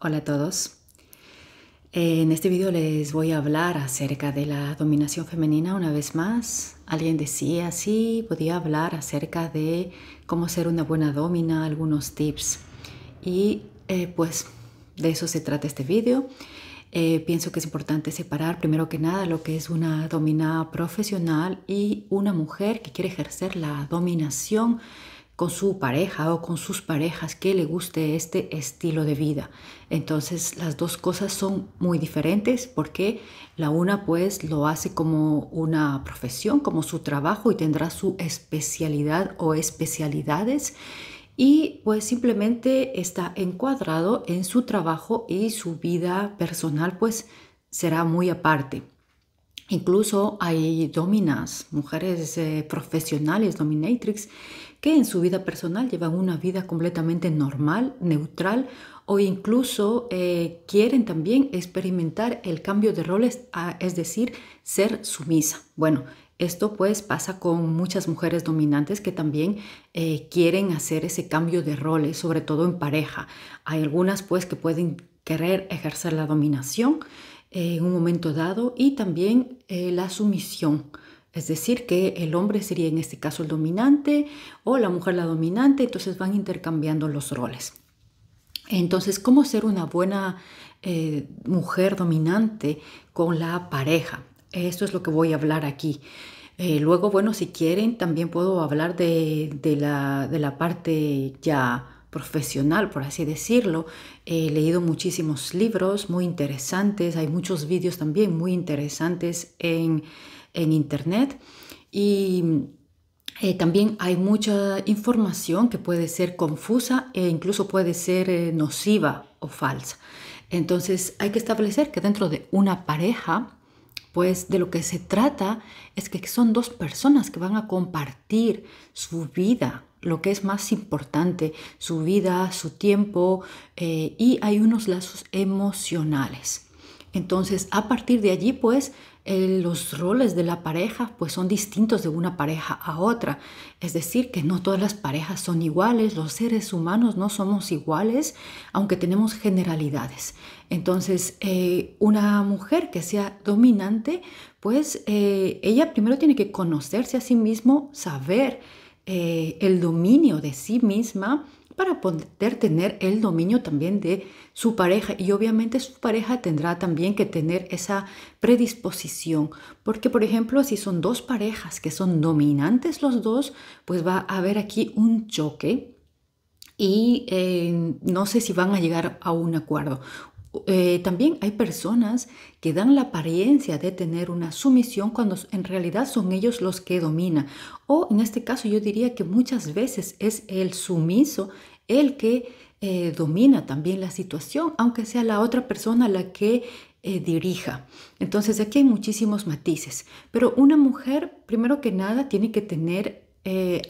Hola a todos. En este vídeo les voy a hablar acerca de la dominación femenina una vez más. Alguien decía, sí, podía hablar acerca de cómo ser una buena domina, algunos tips. Y eh, pues de eso se trata este vídeo eh, pienso que es importante separar primero que nada lo que es una domina profesional y una mujer que quiere ejercer la dominación con su pareja o con sus parejas que le guste este estilo de vida. Entonces las dos cosas son muy diferentes porque la una pues lo hace como una profesión, como su trabajo y tendrá su especialidad o especialidades y pues simplemente está encuadrado en su trabajo y su vida personal pues será muy aparte. Incluso hay dominas, mujeres eh, profesionales, dominatrix, que en su vida personal llevan una vida completamente normal, neutral o incluso eh, quieren también experimentar el cambio de roles, es decir, ser sumisa. Bueno, esto pues pasa con muchas mujeres dominantes que también eh, quieren hacer ese cambio de roles, sobre todo en pareja. Hay algunas pues que pueden querer ejercer la dominación en un momento dado y también eh, la sumisión. Es decir, que el hombre sería en este caso el dominante o la mujer la dominante, entonces van intercambiando los roles. Entonces, ¿cómo ser una buena eh, mujer dominante con la pareja? Esto es lo que voy a hablar aquí. Eh, luego, bueno, si quieren, también puedo hablar de, la, de la parte ya profesional, por así decirlo. He leído muchísimos libros muy interesantes, hay muchos vídeos también muy interesantes en, Internet y eh, también hay mucha información que puede ser confusa e incluso puede ser eh, nociva o falsa. Entonces hay que establecer que dentro de una pareja, pues de lo que se trata es que son dos personas que van a compartir su vida, lo que es más importante, su vida, su tiempo eh, y hay unos lazos emocionales. Entonces, a partir de allí, pues, eh, los roles de la pareja, pues, son distintos de una pareja a otra. Es decir, que no todas las parejas son iguales, los seres humanos no somos iguales, aunque tenemos generalidades. Entonces, eh, una mujer que sea dominante, pues, ella primero tiene que conocerse a sí mismo, saber eh, el dominio de sí misma para poder tener el dominio también de su pareja y obviamente su pareja tendrá también que tener esa predisposición porque por ejemplo si son dos parejas que son dominantes los dos pues va a haber aquí un choque y eh, no sé si van a llegar a un acuerdo. Eh, también hay personas que dan la apariencia de tener una sumisión cuando en realidad son ellos los que dominan. O en este caso yo diría que muchas veces es el sumiso el que eh, domina también la situación, aunque sea la otra persona la que eh, dirija. Entonces aquí hay muchísimos matices. Pero una mujer, primero que nada, tiene que tener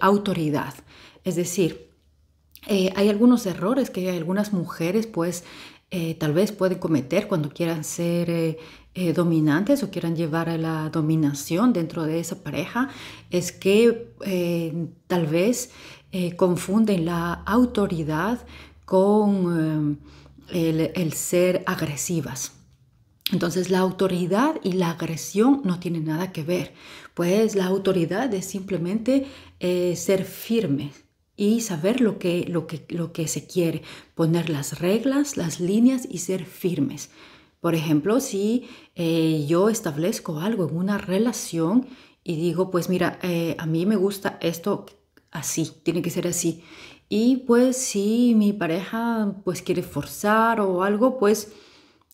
autoridad. Es decir, hay algunos errores que algunas mujeres pues eh, tal vez pueden cometer cuando quieran ser eh, eh, dominantes o quieran llevar a la dominación dentro de esa pareja, es que tal vez confunden la autoridad con el, ser agresivas. Entonces la autoridad y la agresión no tienen nada que ver, pues la autoridad es simplemente ser firme, y saber lo que, lo, que, lo que se quiere, poner las reglas, las líneas y ser firmes. Por ejemplo, si eh, yo establezco algo en una relación y digo, pues mira, eh, a mí me gusta esto así, tiene que ser así. Y pues si mi pareja pues quiere forzar o algo, pues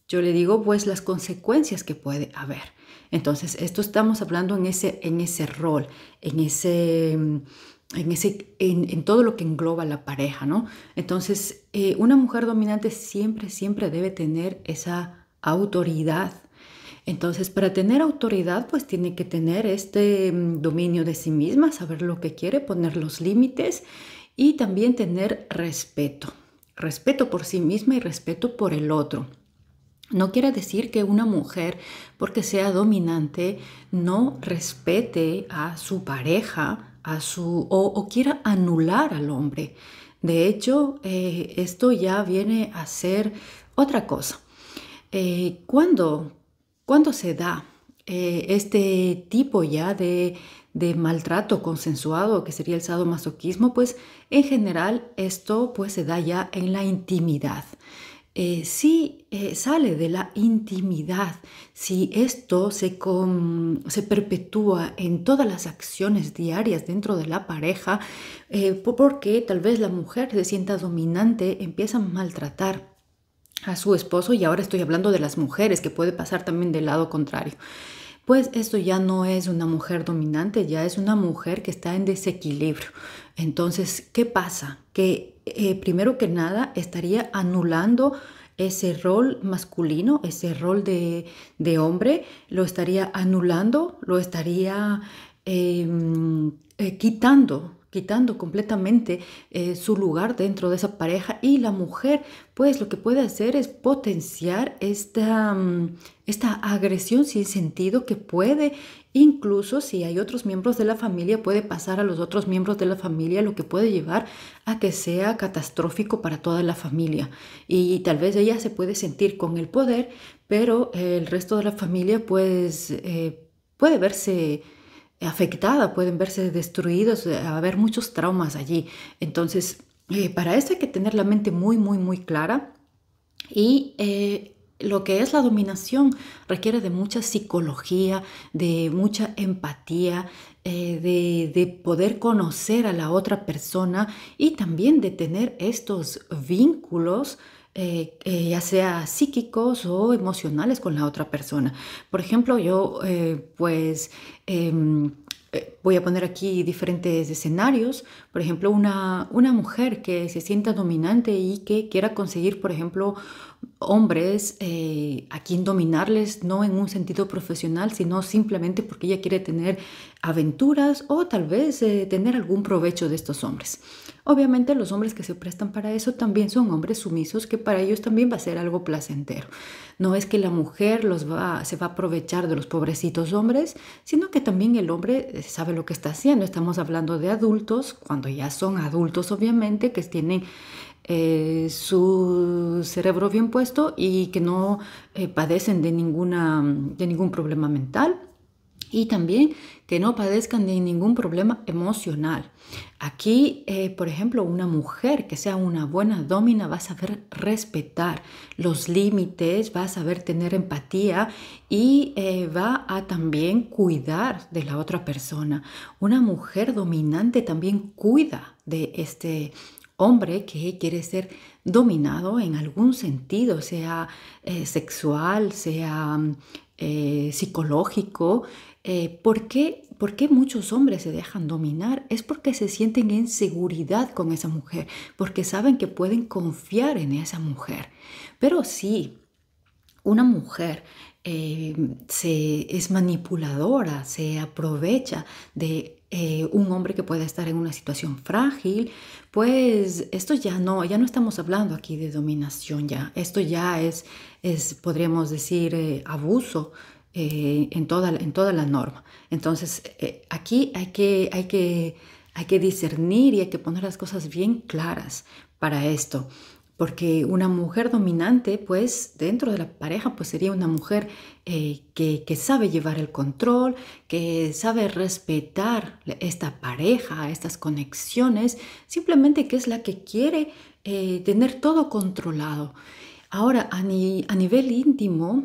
yo le digo pues las consecuencias que puede haber. Entonces, esto estamos hablando en ese, en ese rol, en ese en, en, todo lo que engloba la pareja, ¿no? Entonces, eh, una mujer dominante siempre, siempre debe tener esa autoridad. Entonces, para tener autoridad, pues tiene que tener este mm, dominio de sí misma, saber lo que quiere, poner los límites y también tener respeto. Respeto por sí misma y respeto por el otro. No quiere decir que una mujer, porque sea dominante, no respete a su pareja, su, o, quiera anular al hombre. De hecho, eh, esto ya viene a ser otra cosa. Eh, cuando ¿cuándo, se da eh, este tipo ya de, de, maltrato consensuado, que sería el sadomasoquismo? Pues en general esto pues, se da ya en la intimidad. Eh, si eh, sale de la intimidad, si esto se, se, perpetúa en todas las acciones diarias dentro de la pareja, eh, porque tal vez la mujer se sienta dominante, empieza a maltratar a su esposo y ahora estoy hablando de las mujeres, que puede pasar también del lado contrario. Pues esto ya no es una mujer dominante, ya es una mujer que está en desequilibrio. Entonces, ¿qué pasa? Que eh, primero que nada estaría anulando ese rol masculino, ese rol de, hombre, lo estaría anulando, lo estaría em, eh, quitando quitando completamente eh, su lugar dentro de esa pareja y la mujer pues lo que puede hacer es potenciar esta, mm, esta agresión sin sentido que puede incluso si hay otros miembros de la familia puede pasar a los otros miembros de la familia lo que puede llevar a que sea catastrófico para toda la familia y tal vez ella se puede sentir con el poder pero el resto de la familia pues eh, puede verse afectada, pueden verse destruidos, eh, haber muchos traumas allí. Entonces, eh, para eso hay que tener la mente muy, muy, muy clara y eh, lo que es la dominación requiere de mucha psicología, de mucha empatía, de, de, poder conocer a la otra persona y también de tener estos vínculos eh, eh, ya sea psíquicos o emocionales con la otra persona. Por ejemplo, yo eh, pues em, voy a poner aquí diferentes escenarios. Por ejemplo, una, mujer que se sienta dominante y que quiera conseguir, por ejemplo, hombres a quien dominarles, no en un sentido profesional, sino simplemente porque ella quiere tener aventuras o tal vez tener algún provecho de estos hombres. Obviamente los hombres que se prestan para eso también son hombres sumisos que para ellos también va a ser algo placentero. No es que la mujer los se va a aprovechar de los pobrecitos hombres, sino que también el hombre eh, sabe lo que está haciendo. Estamos hablando de adultos, cuando ya son adultos obviamente, que tienen eh, su cerebro bien puesto y que no eh, padecen de, ninguna, de ningún problema mental y también que no padezcan de ningún problema emocional. Aquí, eh, por ejemplo, una mujer que sea una buena domina va a saber respetar los límites, va a saber tener empatía y eh, va a también cuidar de la otra persona. Una mujer dominante también cuida de este hombre que quiere ser dominado en algún sentido, sea eh, sexual, sea eh, psicológico. Eh, porque ¿por, qué, muchos hombres se dejan dominar? Es porque se sienten en seguridad con esa mujer, porque saben que pueden confiar en esa mujer. Pero sí, una mujer eh, es manipuladora, se aprovecha de eh, un hombre que pueda estar en una situación frágil, pues esto ya no, ya no estamos hablando aquí de dominación ya, esto ya es, es podríamos decir, eh, abuso. Eh, en, toda, en toda la norma. Entonces, aquí hay que, hay, que, hay que discernir y hay que poner las cosas bien claras para esto porque una mujer dominante, pues dentro de la pareja, pues sería una mujer eh, que, sabe llevar el control, que sabe respetar esta pareja, estas conexiones, simplemente que es la que quiere eh, tener todo controlado. Ahora, a, nivel íntimo,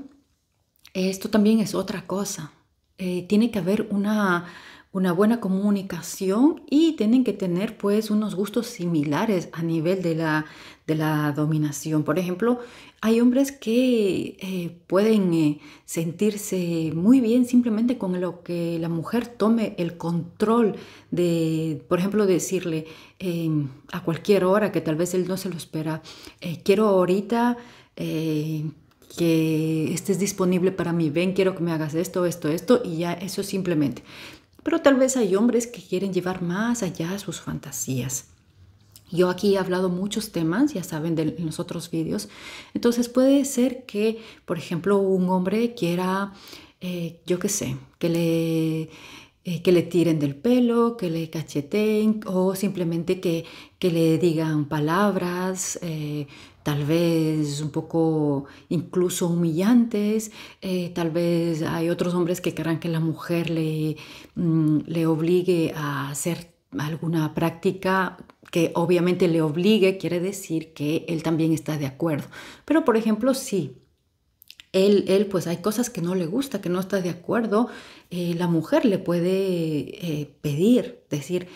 esto también es otra cosa. Eh, tiene que haber una una buena comunicación y tienen que tener pues unos gustos similares a nivel de la, dominación. Por ejemplo, hay hombres que eh, pueden eh, sentirse muy bien simplemente con lo que la mujer tome el control de, por ejemplo, decirle em, a cualquier hora que tal vez él no se lo espera, eh, quiero ahorita que estés disponible para mí, ven, quiero que me hagas esto, esto, esto, y ya eso simplemente. Pero tal vez hay hombres que quieren llevar más allá sus fantasías. Yo aquí he hablado muchos temas, ya saben, de, en los otros vídeos. Entonces puede ser que, por ejemplo, un hombre quiera, eh, yo qué sé, que le eh, que le tiren del pelo, que le cacheteen o simplemente que, le digan palabras, eh, tal vez un poco incluso humillantes, eh, tal vez hay otros hombres que querrán que la mujer le, mm, le obligue a hacer alguna práctica que obviamente le obligue, quiere decir que él también está de acuerdo. Pero por ejemplo, sí, él, él, pues hay cosas que no le gusta, que no está de acuerdo, eh, la mujer le puede eh, pedir, decir,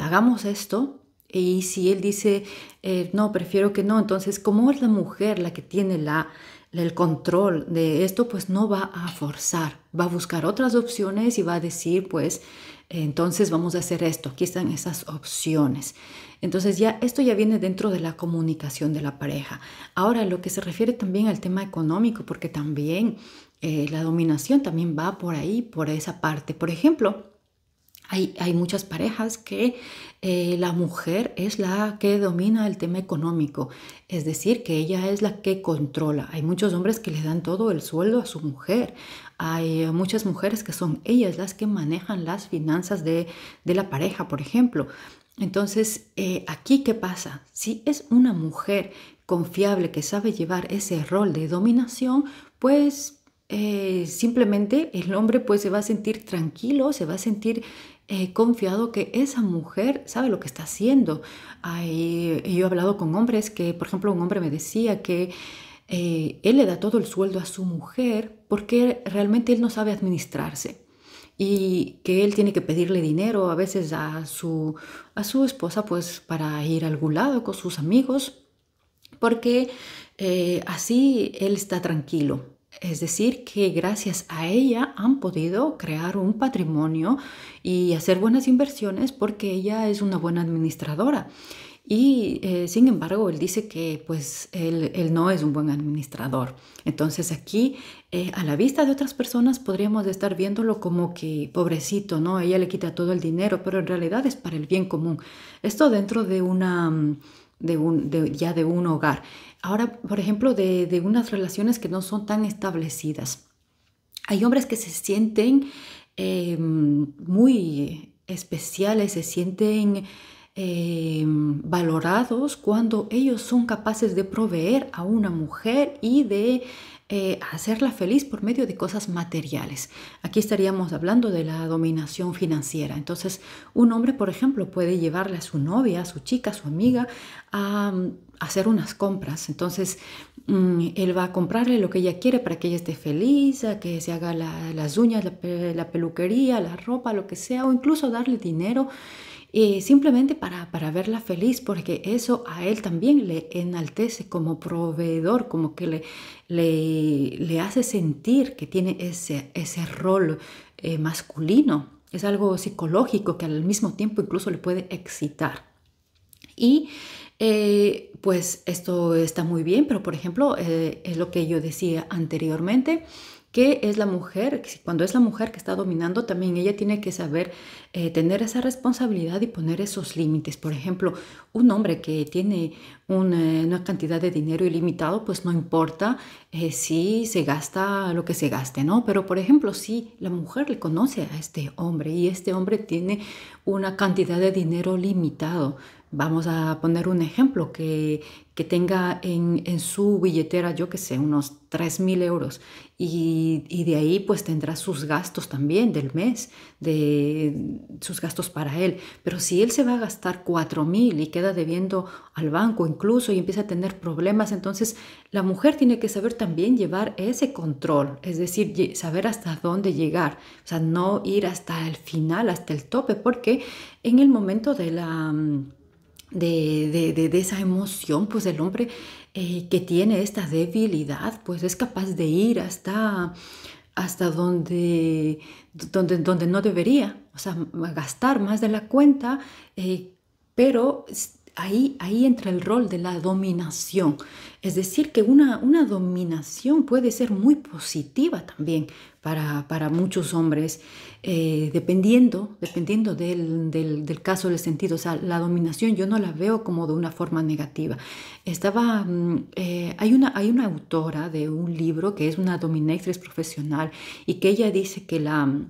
hagamos esto, y si él dice, eh, no, prefiero que no, entonces como es la mujer la que tiene la, el control de esto, pues no va a forzar, va a buscar otras opciones y va a decir, pues, entonces vamos a hacer esto, aquí están esas opciones. Entonces ya esto ya viene dentro de la comunicación de la pareja. Ahora, lo que se refiere también al tema económico, porque también eh, la dominación también va por ahí, por esa parte. Por ejemplo, hay, muchas parejas que eh, la mujer es la que domina el tema económico, es decir, que ella es la que controla. Hay muchos hombres que le dan todo el sueldo a su mujer. Hay muchas mujeres que son ellas las que manejan las finanzas de, la pareja, por ejemplo. Entonces, eh, aquí qué pasa? Si es una mujer confiable que sabe llevar ese rol de dominación, pues eh, simplemente el hombre pues se va a sentir tranquilo, se va a sentir he confiado que esa mujer sabe lo que está haciendo. yo he hablado con hombres que, por ejemplo, un hombre me decía que eh, él le da todo el sueldo a su mujer porque realmente él no sabe administrarse y que él tiene que pedirle dinero a veces a su, a su esposa pues para ir a algún lado con sus amigos porque eh, así él está tranquilo es decir, que gracias a ella han podido crear un patrimonio y hacer buenas inversiones porque ella es una buena administradora. Y eh, sin embargo, él dice que pues él, no es un buen administrador. Entonces aquí, eh, a la vista de otras personas, podríamos estar viéndolo como que pobrecito, ¿no? Ella le quita todo el dinero, pero en realidad es para el bien común. Esto dentro de una... Mm, de, ya de un hogar. Ahora, por ejemplo, de, unas relaciones que no son tan establecidas. Hay hombres que se sienten em, muy especiales, se sienten em, valorados cuando ellos son capaces de proveer a una mujer y de eh, hacerla feliz por medio de cosas materiales. Aquí estaríamos hablando de la dominación financiera. Entonces, un hombre, por ejemplo, puede llevarle a su novia, a su chica, a su amiga, a, mm, hacer unas compras. Entonces, mm, él va a comprarle lo que ella quiere para que ella esté feliz, a que se haga las uñas, la peluquería, la ropa, lo que sea, o incluso darle dinero eh, simplemente para, verla feliz, porque eso a él también le enaltece como proveedor, como que le, hace sentir que tiene ese, rol eh, masculino. Es algo psicológico que al mismo tiempo incluso le puede excitar. Y eh, pues esto está muy bien, pero por ejemplo, es lo que yo decía anteriormente, ¿Qué es la mujer, cuando es la mujer que está dominando, también ella tiene que saber eh, tener esa responsabilidad y poner esos límites. Por ejemplo, un hombre que tiene eh, una, cantidad de dinero ilimitado, pues no importa eh, si se gasta lo que se gaste, ¿no? Pero, por ejemplo, si la mujer le conoce a este hombre y este hombre tiene una cantidad de dinero limitado, Vamos a poner un ejemplo que, tenga en, su billetera, yo que sé, unos 3.000 euros y, y, de ahí pues tendrá sus gastos también del mes, de sus gastos para él. Pero si él se va a gastar 4.000 y queda debiendo al banco incluso y empieza a tener problemas, entonces la mujer tiene que saber también llevar ese control, es decir, saber hasta dónde llegar, o sea, no ir hasta el final, hasta el tope, porque en el momento de la de, esa emoción, pues el hombre eh, que tiene esta debilidad, pues es capaz de ir hasta, hasta donde, donde, donde no debería, o sea, gastar más de la cuenta, eh, pero ahí, entra el rol de la dominación. Es decir, que una, dominación puede ser muy positiva también para, muchos hombres, eh, dependiendo, dependiendo del, caso, del sentido. O sea, la dominación yo no la veo como de una forma negativa. Estaba, mm, eh, hay, una, hay una autora de un libro que es una dominatrix profesional y que ella dice que la mm,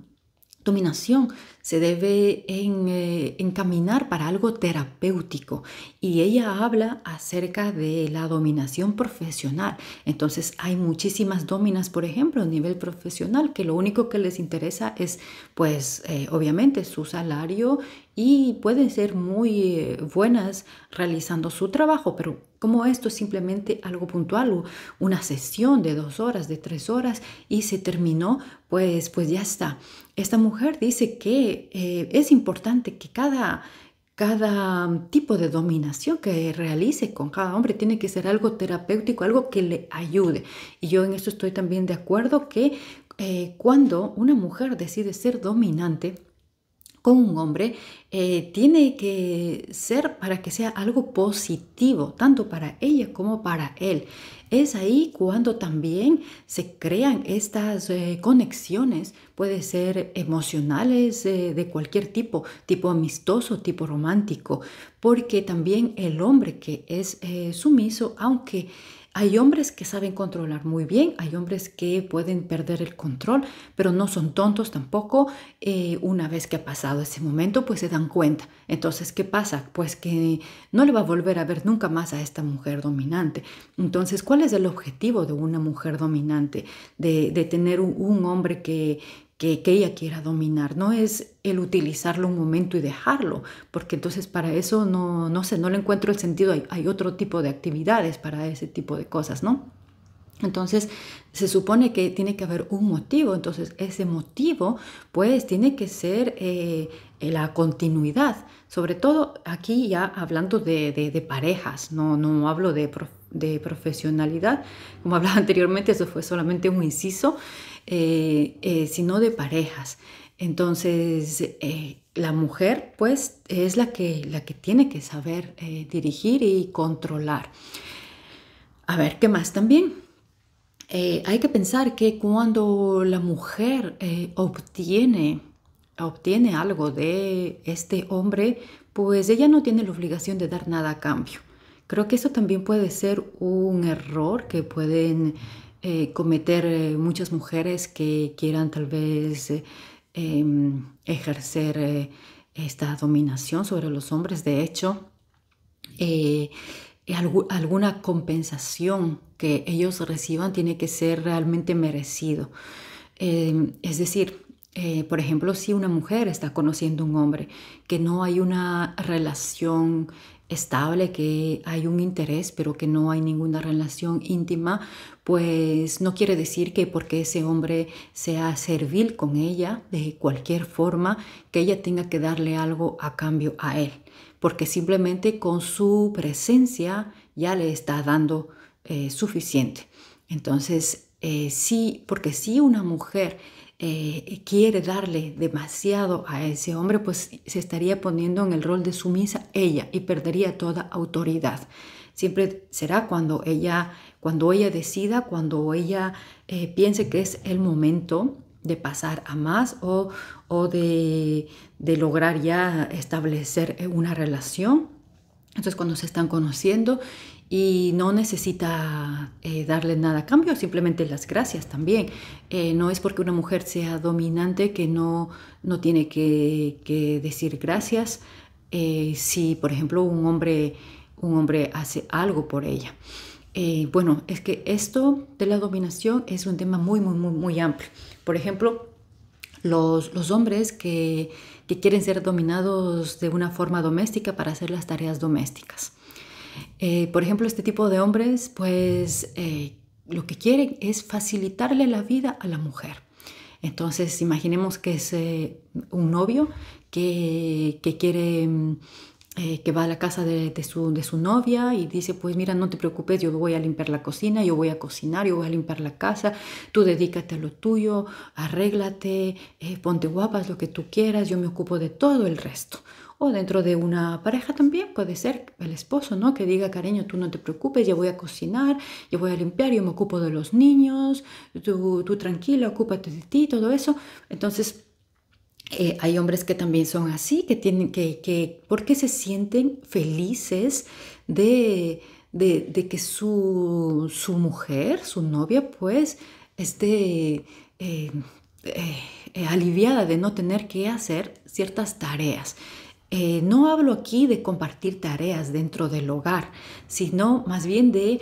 dominación se debe eh, encaminar para algo terapéutico y ella habla acerca de la dominación profesional. Entonces hay muchísimas dominas, por ejemplo, a nivel profesional, que lo único que les interesa es, pues, eh, obviamente su salario y pueden ser muy eh, buenas realizando su trabajo, pero como esto es simplemente algo puntual, una sesión de dos horas, de tres horas y se terminó, pues, pues ya está. Esta mujer dice que eh, es importante que cada cada tipo de dominación que realice con cada hombre tiene que ser algo terapéutico, algo que le ayude. Y yo en esto estoy también de acuerdo que eh, cuando una mujer decide ser dominante, con un hombre eh, tiene que ser para que sea algo positivo, tanto para ella como para él. Es ahí cuando también se crean estas eh, conexiones, puede ser emocionales eh, de cualquier tipo, tipo amistoso, tipo romántico, porque también el hombre que es sumiso, aunque hay hombres que saben controlar muy bien, hay hombres que pueden perder el control, pero no son tontos tampoco. Eh, una vez que ha pasado ese momento, pues se dan cuenta. Entonces, ¿qué pasa? Pues que no le va a volver a ver nunca más a esta mujer dominante. Entonces, ¿cuál es el objetivo de una mujer dominante? De, tener un hombre que, que, ella quiera dominar, no es el utilizarlo un momento y dejarlo, porque entonces para eso no, no sé, no le encuentro el sentido, hay, otro tipo de actividades para ese tipo de cosas, ¿no? Entonces, se supone que tiene que haber un motivo, entonces ese motivo pues tiene que ser eh, la continuidad, sobre todo aquí ya hablando de, parejas, no, no hablo de, de profesionalidad, como hablaba anteriormente, eso fue solamente un inciso, eh, eh, sino de parejas. Entonces, eh, la mujer pues es la que, la que tiene que saber dirigir y controlar. A ver, ¿qué más también? hay que pensar que cuando la mujer obtiene, obtiene algo de este hombre, pues ella no tiene la obligación de dar nada a cambio. Creo que eso también puede ser un error que pueden eh, cometer eh, muchas mujeres que quieran tal vez eh, em, ejercer esta dominación sobre los hombres. De hecho, alguna compensación que ellos reciban tiene que ser realmente merecido. Em, es decir, eh, por ejemplo, si una mujer está conociendo un hombre, que no hay una relación estable, que hay un interés, pero que no hay ninguna relación íntima, pues no quiere decir que porque ese hombre sea servil con ella de cualquier forma, que ella tenga que darle algo a cambio a él, porque simplemente con su presencia ya le está dando eh, suficiente. Entonces, eh, sí, porque si una mujer eh, eh, quiere darle demasiado a ese hombre, pues se estaría poniendo en el rol de sumisa ella y perdería toda autoridad. Siempre será cuando ella, cuando ella decida, cuando ella eh, piense que es el momento de pasar a más o, de, de lograr ya establecer una relación entonces cuando se están conociendo y no necesita eh, darle nada a cambio, simplemente las gracias también. Eh, no es porque una mujer sea dominante que no, no tiene que, que decir gracias eh, si, por ejemplo, un hombre, un hombre hace algo por ella. bueno, es que esto de la dominación es un tema muy, muy, muy, muy amplio. Por ejemplo, los, los, hombres que, que quieren ser dominados de una forma doméstica para hacer las tareas domésticas. Eh, por ejemplo, este tipo de hombres, pues eh, lo que quieren es facilitarle la vida a la mujer. Entonces, imaginemos que es eh, un novio que, quiere... Mm, que va a la casa de, su, novia y dice, pues mira, no te preocupes, yo voy a limpiar la cocina, yo voy a cocinar, yo voy a limpiar la casa, tú dedícate a lo tuyo, arréglate, ponte guapas, lo que tú quieras, yo me ocupo de todo el resto. O dentro de una pareja también puede ser el esposo, ¿no? Que diga, cariño, tú no te preocupes, yo voy a cocinar, yo voy a limpiar, yo me ocupo de los niños, tú, tú tranquila, ocúpate de ti, todo eso. Entonces, eh, hay hombres que también son así, que tienen que, porque se sienten felices de, que su, mujer, su novia, pues, esté... Eh, eh, aliviada de no tener que hacer ciertas tareas. Eh, no hablo aquí de compartir tareas dentro del hogar, sino más bien de,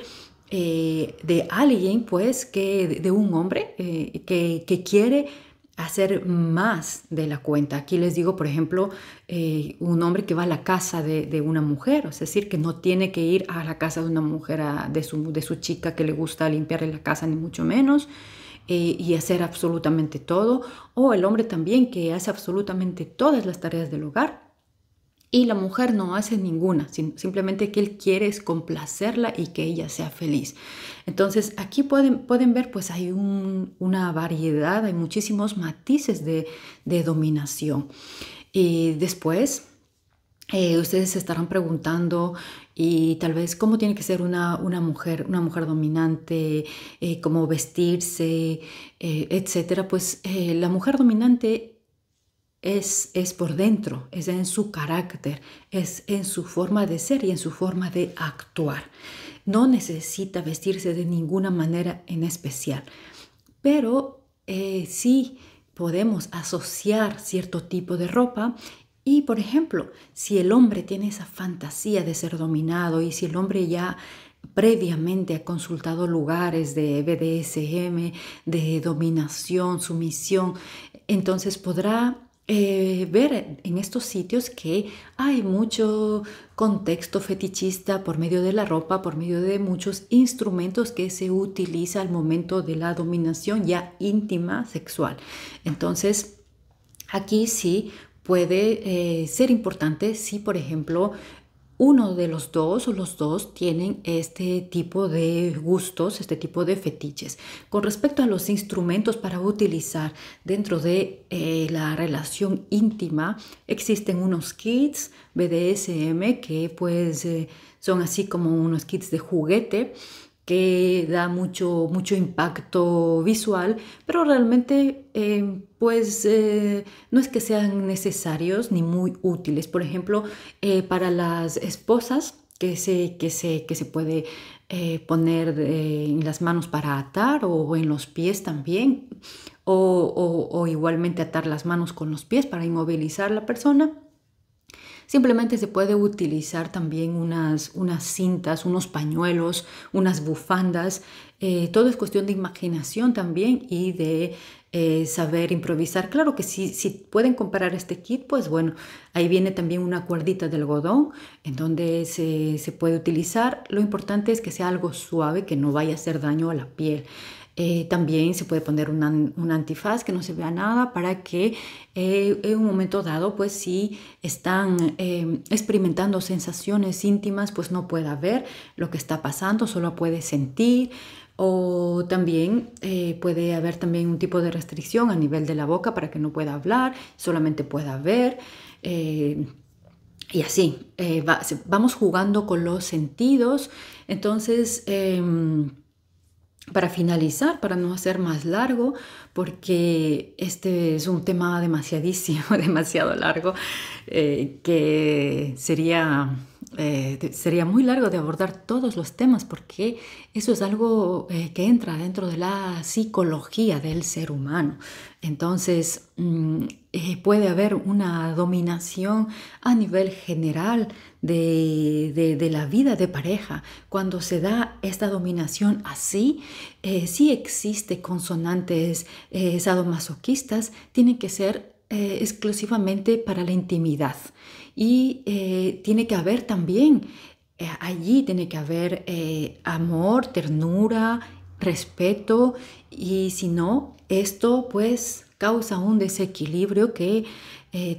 eh, de alguien, pues, que, de un hombre eh, que, quiere hacer más de la cuenta. Aquí les digo, por ejemplo, un hombre que va a la casa de, una mujer, es decir, que no tiene que ir a la casa de una mujer, de, su, de su chica que le gusta limpiarle la casa, ni mucho menos y hacer absolutamente todo, o el hombre también que hace absolutamente todas las tareas del hogar, y la mujer no hace ninguna, simplemente que él quiere es complacerla y que ella sea feliz. Entonces aquí pueden, pueden ver pues hay una variedad, hay muchísimos matices de, dominación. Y después eh, ustedes se estarán preguntando y tal vez cómo tiene que ser una, mujer, una mujer dominante, eh, cómo vestirse, etc. Eh, etcétera. Pues la mujer dominante es, por dentro, es en su carácter, es en su forma de ser y en su forma de actuar. No necesita vestirse de ninguna manera en especial, pero eh, sí podemos asociar cierto tipo de ropa y, por ejemplo, si el hombre tiene esa fantasía de ser dominado y si el hombre ya previamente ha consultado lugares de BDSM, de dominación, sumisión, entonces podrá eh, ver en estos sitios que hay mucho contexto fetichista por medio de la ropa, por medio de muchos instrumentos que se utiliza al momento de la dominación ya íntima sexual. Entonces, aquí sí puede eh, ser importante si, por ejemplo, uno de los dos o los dos tienen este tipo de gustos, este tipo de fetiches. Con respecto a los instrumentos para utilizar dentro de eh, la relación íntima, existen unos kits BDSM que pues eh, son así como unos kits de juguete que da mucho, mucho impacto visual, pero realmente eh, pues eh, no es que sean necesarios ni muy útiles. Por ejemplo, eh, para las esposas que se, que se, que se puede poner en las manos para atar o en los pies también, o, o igualmente atar las manos con los pies para inmovilizar la persona. Simplemente se puede utilizar también unas, unas cintas, unos pañuelos, unas bufandas. Eh, todo es cuestión de imaginación también y de eh, saber improvisar. Claro que si, pueden comprar este kit, pues bueno, ahí viene también una cuerdita de algodón en donde se, se puede utilizar. Lo importante es que sea algo suave, que no vaya a hacer daño a la piel. Eh, también se puede poner un antifaz que no se vea nada para que eh, en un momento dado, pues si están em, experimentando sensaciones íntimas, pues no pueda ver lo que está pasando, solo puede sentir. O también eh, puede haber también un tipo de restricción a nivel de la boca para que no pueda hablar, solamente pueda ver. y así, vamos jugando con los sentidos. Entonces, em, para finalizar, para no hacer más largo, porque este es un tema demasiadísimo, demasiado largo, eh, que sería eh, sería muy largo de abordar todos los temas porque eso es algo eh, que entra dentro de la psicología del ser humano. Entonces mm, eh, puede haber una dominación a nivel general de, de, la vida de pareja. Cuando se da esta dominación así, si existe consonantes sadomasoquistas, tienen que ser exclusivamente para la intimidad y eh, tiene que haber también, eh, allí tiene que haber eh, amor, ternura, respeto y si no, esto pues causa un desequilibrio que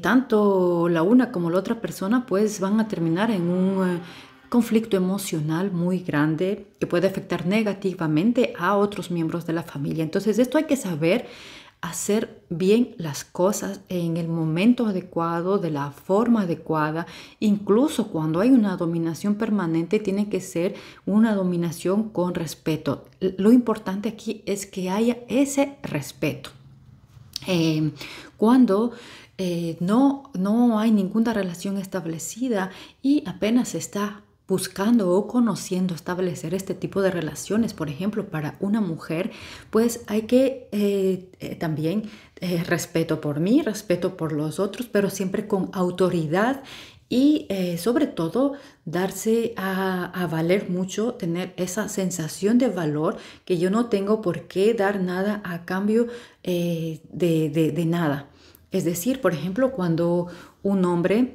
tanto la una como la otra persona pues van a terminar en un conflicto emocional muy grande que puede afectar negativamente a otros miembros de la familia. Entonces esto hay que saber hacer bien las cosas en el momento adecuado, de la forma adecuada. Incluso cuando hay una dominación permanente, tiene que ser una dominación con respeto. Lo importante aquí es que haya ese respeto. Eh, cuando eh, no, no hay ninguna relación establecida y apenas está buscando o conociendo establecer este tipo de relaciones, por ejemplo, para una mujer, pues hay que eh, eh, también eh, respeto por mí, respeto por los otros, pero siempre con autoridad y sobre todo darse a, valer mucho, tener esa sensación de valor que yo no tengo por qué dar nada a cambio de, de nada. Es decir, por ejemplo, cuando un hombre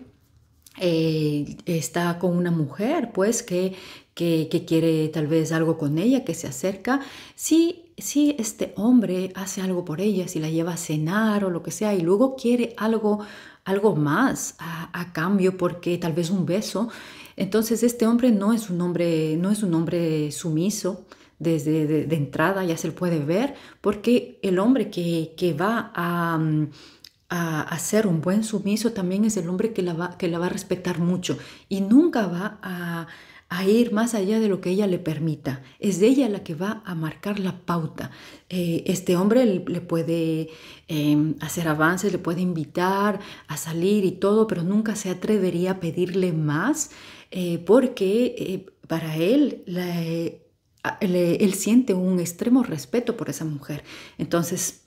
eh, está con una mujer, pues, que, quiere tal vez algo con ella, que se acerca, si, si este hombre hace algo por ella, si la lleva a cenar o lo que sea, y luego quiere algo, algo más a, cambio, porque tal vez un beso, entonces este hombre no es un hombre, no es un hombre sumiso, desde de, entrada ya se le puede ver, porque el hombre que, que va a, a, ser un buen sumiso también es el hombre que la va, que la va a respetar mucho y nunca va a, ir más allá de lo que ella le permita. Es de ella la que va a marcar la pauta. Eh, este hombre le, puede em, hacer avances, le puede invitar a salir y todo, pero nunca se atrevería a pedirle más eh, porque eh, para él él siente un extremo respeto por esa mujer. Entonces,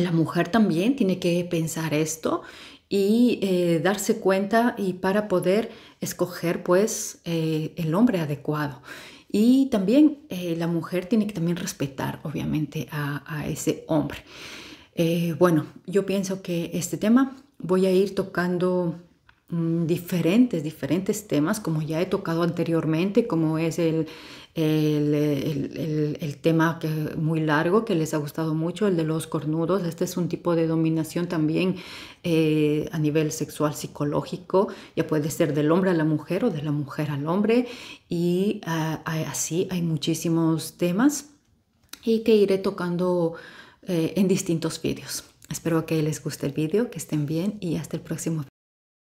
la mujer también tiene que pensar esto y eh, darse cuenta y para poder escoger pues eh, el hombre adecuado. Y también eh, la mujer tiene que también respetar obviamente a, a ese hombre. bueno, yo pienso que este tema voy a ir tocando mm, diferentes, diferentes temas, como ya he tocado anteriormente, como es el, el, tema muy largo que les ha gustado mucho, el de los cornudos. Este es un tipo de dominación también eh, a nivel sexual psicológico. Ya puede ser del hombre a la mujer o de la mujer al hombre. Y ah, así hay muchísimos temas y que iré tocando eh, en distintos vídeos. Espero que les guste el vídeo, que estén bien y hasta el próximo